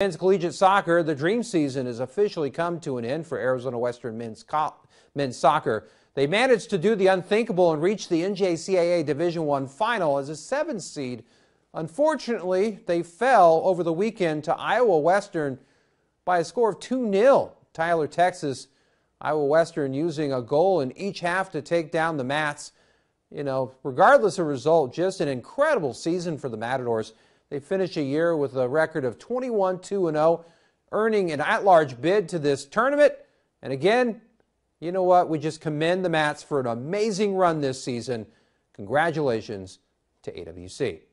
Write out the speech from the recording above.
Men's collegiate soccer, the dream season has officially come to an end for Arizona Western men's, men's soccer. They managed to do the unthinkable and reach the NJCAA Division One final as a seven seed. Unfortunately, they fell over the weekend to Iowa Western by a score of 2 0. Tyler, Texas, Iowa Western using a goal in each half to take down the Mats. You know, regardless of result, just an incredible season for the Matadors. They finish a year with a record of 21 2 0, earning an at large bid to this tournament. And again, you know what? We just commend the Mats for an amazing run this season. Congratulations to AWC.